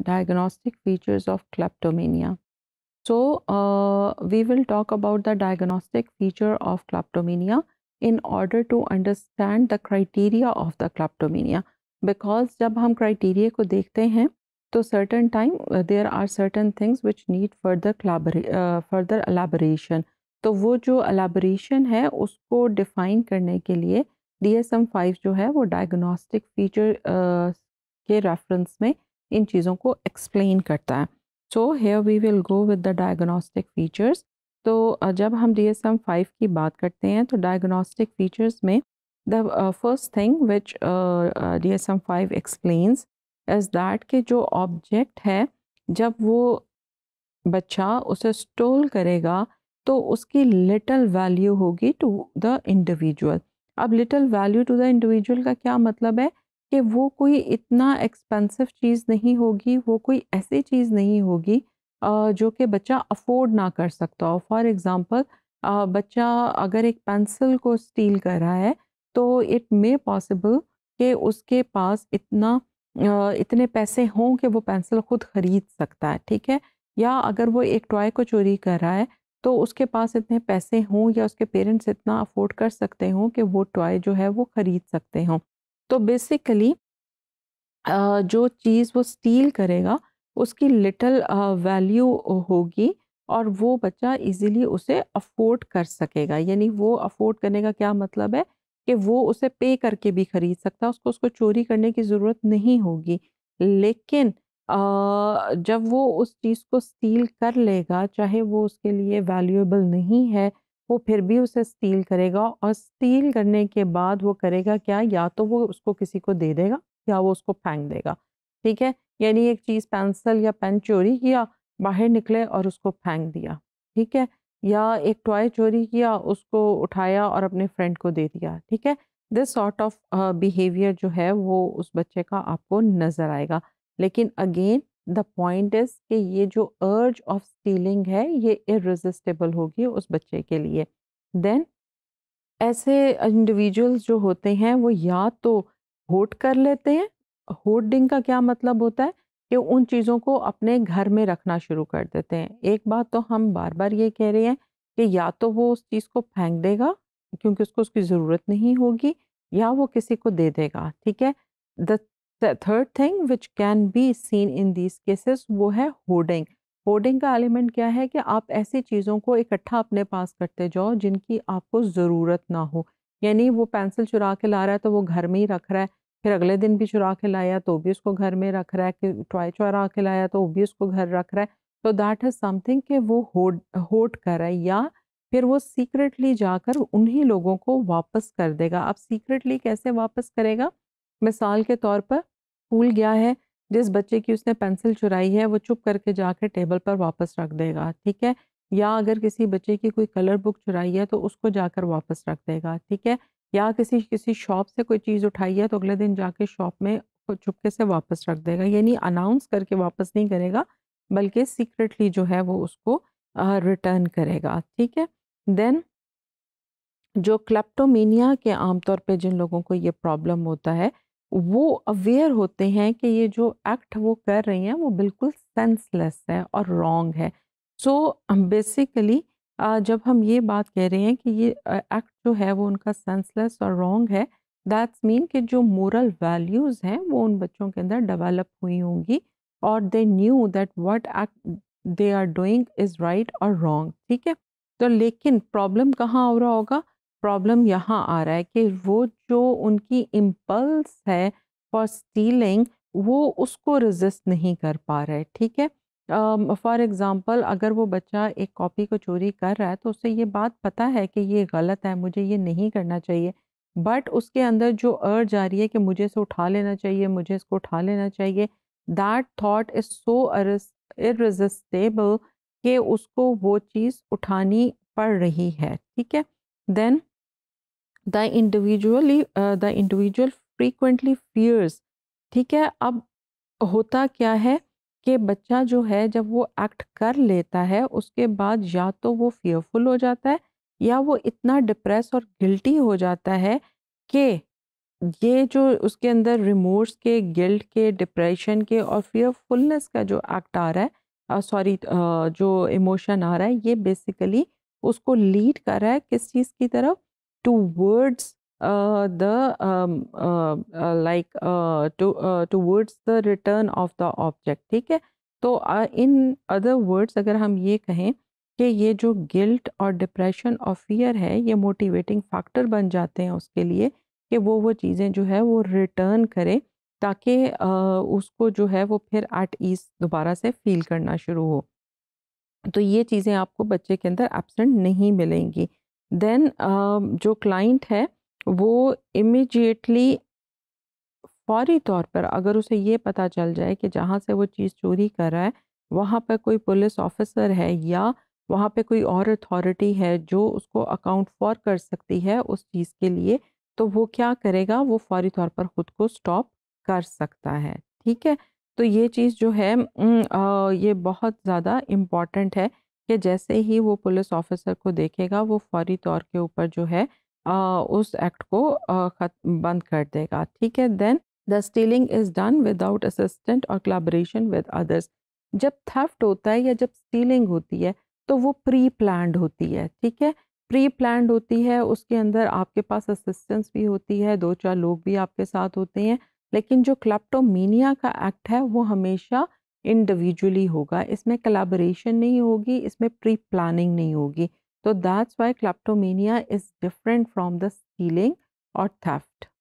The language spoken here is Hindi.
diagnostic features of kleptomania. So uh, we will talk about the diagnostic feature of kleptomania in order to understand the criteria of the kleptomania. Because jab hum criteria ko dekhte hain to certain time uh, there are certain things which need further uh, further elaboration. तो वो जो अलाबरेशन है उसको डिफाइन करने के लिए डी एस एम फाइव जो है वो डायग्नोस्टिक फीचर के रेफरेंस में इन चीज़ों को एक्सप्लेन करता है so here we will go with the diagnostic features तो जब हम डी एस एम फाइव की बात करते हैं तो डायग्नोस्टिक फीचर्स में the first thing which D S M five explains as that के जो ऑब्जेक्ट है जब वो बच्चा उसे स्टोल करेगा तो उसकी little value to the the इंडिविजुअल अब little value to the individual का क्या मतलब है कि वो कोई इतना एक्सपेंसिव चीज़ नहीं होगी वो कोई ऐसी चीज़ नहीं होगी जो कि बच्चा अफोर्ड ना कर सकता हो फॉर एग्ज़ाम्पल बच्चा अगर एक पेंसिल को स्टील कर रहा है तो इट मे पॉसिबल कि उसके पास इतना इतने पैसे हों कि वो पेंसिल ख़ुद ख़रीद सकता है ठीक है या अगर वो एक टॉय को चोरी कर रहा है तो उसके पास इतने पैसे हों या उसके पेरेंट्स इतना अफोर्ड कर सकते हों कि वो टॉय जो है वो ख़रीद सकते हों तो बेसिकली जो चीज़ वो स्टील करेगा उसकी लिटल वैल्यू होगी और वो बच्चा इजीली उसे अफोर्ड कर सकेगा यानी वो अफोर्ड करने का क्या मतलब है कि वो उसे पे करके भी खरीद सकता है उसको उसको चोरी करने की ज़रूरत नहीं होगी लेकिन जब वो उस चीज़ को स्टील कर लेगा चाहे वो उसके लिए वैल्यूएबल नहीं है वो फिर भी उसे स्टील करेगा और स्टील करने के बाद वो करेगा क्या या तो वो उसको किसी को दे देगा या वो उसको फेंक देगा ठीक है यानी एक चीज़ पेंसिल या पेन चोरी किया बाहर निकले और उसको फेंक दिया ठीक है या एक टॉय चोरी किया उसको उठाया और अपने फ्रेंड को दे दिया ठीक है दिस सॉर्ट ऑफ बिहेवियर जो है वो उस बच्चे का आपको नज़र आएगा लेकिन अगेन द पॉइंट इज कि ये जो अर्ज ऑफ स्टीलिंग है ये इरेजिस्टेबल होगी उस बच्चे के लिए देन ऐसे इंडिविजुअल्स जो होते हैं वो या तो होट कर लेते हैं होर्डिंग का क्या मतलब होता है कि उन चीज़ों को अपने घर में रखना शुरू कर देते हैं एक बात तो हम बार बार ये कह रहे हैं कि या तो वो उस चीज़ को फेंक देगा क्योंकि उसको उसकी ज़रूरत नहीं होगी या वो किसी को दे देगा ठीक है the third thing which can be seen in these cases वो है होर्डिंग होर्डिंग का एलिमेंट क्या है कि आप ऐसी चीज़ों को इकट्ठा अपने पास करते जाओ जिनकी आपको ज़रूरत ना हो यानी वो पेंसिल चुरा के ला रहा है तो वो घर में ही रख रहा है फिर अगले दिन भी चुरा के लाया तो भी उसको घर में रख रहा है कि टॉय चुरा के लाया तो भी उसको घर रख रहा है तो दैट इज़ समथिंग कि वो होड होट कर रहा है या फिर वो सीक्रेटली जाकर उन्हीं लोगों को वापस कर देगा अब सीक्रेटली कैसे वापस करेगा मिसाल के तौर पर स्कूल गया है जिस बच्चे की उसने पेंसिल चुराई है वो चुप करके जाके टेबल पर वापस रख देगा ठीक है या अगर किसी बच्चे की कोई कलर बुक चुराई है तो उसको जाकर वापस रख देगा ठीक है या किसी किसी शॉप से कोई चीज़ उठाई है तो अगले दिन जाके शॉप में चुपके से वापस रख देगा यानी अनाउंस करके वापस नहीं करेगा बल्कि सीक्रेटली जो है वो उसको रिटर्न करेगा ठीक है देन जो क्लेप्टोमेनिया के आमतौर पे जिन लोगों को ये प्रॉब्लम होता है वो अवेयर होते हैं कि ये जो एक्ट वो कर रही हैं वो बिल्कुल सेंसलेस है और रॉन्ग है सो so, बेसिकली जब हम ये बात कह रहे हैं कि ये एक्ट जो है वो उनका सेंसलेस और रॉन्ग है दैट्स मीन कि जो मोरल वैल्यूज़ हैं वो उन बच्चों के अंदर डेवलप हुई होंगी और they knew that what act they are doing is right और रॉन्ग ठीक है तो लेकिन प्रॉब्लम कहाँ हो रहा होगा प्रॉब्लम यहाँ आ रहा है कि वो जो उनकी इम्पल्स है फॉर स्टीलिंग वो उसको रजिस्ट नहीं कर पा रहा है ठीक है फॉर uh, एग्ज़ाम्पल अगर वो बच्चा एक कॉपी को चोरी कर रहा है तो उसे ये बात पता है कि ये गलत है मुझे ये नहीं करना चाहिए बट उसके अंदर जो अर्ज आ रही है कि मुझे इसे उठा लेना चाहिए मुझे इसको उठा लेना चाहिए that thought is so irresistible कि उसको वो चीज़ उठानी पड़ रही है ठीक है then the individually the individual frequently fears ठीक है अब होता क्या है कि बच्चा जो है जब वो एक्ट कर लेता है उसके बाद या तो वो फियरफुल हो जाता है या वो इतना डिप्रेस और गिल्टी हो जाता है कि ये जो उसके अंदर रिमोर्स के गिल्ट के डिप्रेशन के और फियरफुलनेस का जो एक्ट आ रहा है सॉरी जो इमोशन आ रहा है ये बेसिकली उसको लीड कर रहा है किस चीज़ की तरफ towards uh, the um, uh, uh, like uh, to, uh, towards the return of the object ठीक है तो इन अदर वर्ड्स अगर हम ये कहें कि ये जो गिल्ट और डिप्रेशन और फियर है ये मोटिवेटिंग फैक्टर बन जाते हैं उसके लिए कि वो वो चीज़ें जो है वो रिटर्न करें ताकि उसको जो है वो फिर एट ईज दोबारा से फील करना शुरू हो तो ये चीज़ें आपको बच्चे के अंदर एबसेंट नहीं मिलेंगी देन uh, um, जो क्लाइंट है वो इमिजिएटली फौरी तौर पर अगर उसे ये पता चल जाए कि जहाँ से वो चीज़ चोरी कर रहा है वहाँ पर कोई पुलिस ऑफिसर है या वहाँ पे कोई और अथॉरिटी है जो उसको अकाउंट फॉर कर सकती है उस चीज़ के लिए तो वो क्या करेगा वो फौरी तौर पर ख़ुद को स्टॉप कर सकता है ठीक है तो ये चीज़ जो है ये बहुत ज़्यादा इम्पॉर्टेंट है कि जैसे ही वो पुलिस ऑफिसर को देखेगा वो फौरी तौर के ऊपर जो है आ, उस एक्ट को आ, खत, बंद कर देगा ठीक है then the stealing is done without assistant और कलाबरेशन विद अदर्स जब थेफ्ट होता है या जब स्टीलिंग होती है तो वो प्री प्लान होती है ठीक है प्री प्लान होती है उसके अंदर आपके पास असिस्टेंस भी होती है दो चार लोग भी आपके साथ होते हैं लेकिन जो क्लप्टोमीनिया का एक्ट है वो हमेशा इंडिविजुअली होगा इसमें कलाबरेशन नहीं होगी इसमें प्री प्लानिंग नहीं होगी तो that's why kleptomania is different from the stealing और थेफ्ट